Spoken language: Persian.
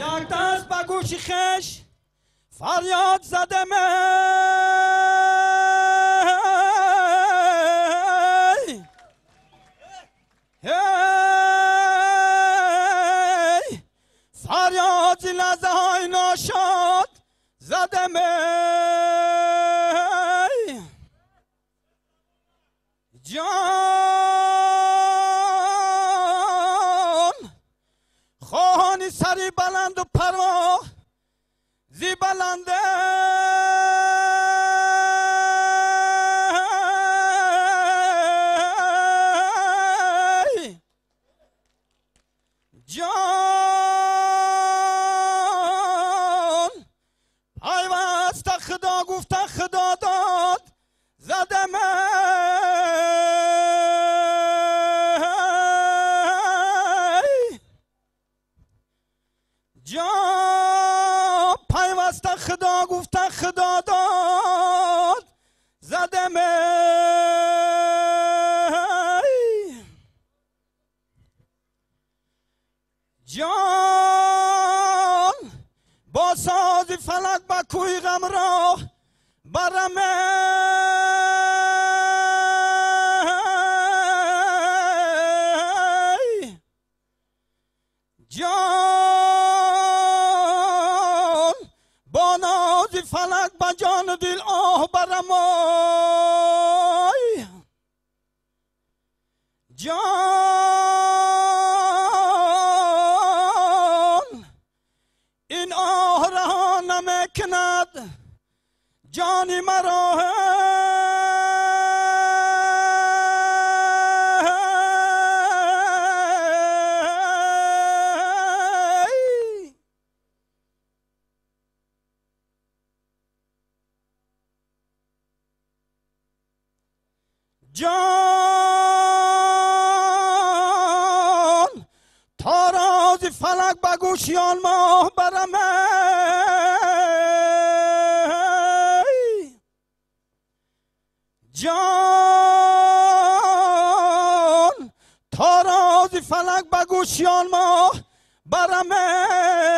یک دست به گوش خش فریاد زده می فریاد لحظه های ناشاد زده می सरी बलंद फरो जी बलंद جا پیوسته خدا گفته خدا داد زده جان با ساز فلک با کوی غم را برمه سازی فلک با جان دل آه برمای جان این آه رها نمیکند جانی مرا جان تا فلک به گوشیان ماه برم جان تا راز فلک به گوشیان ماه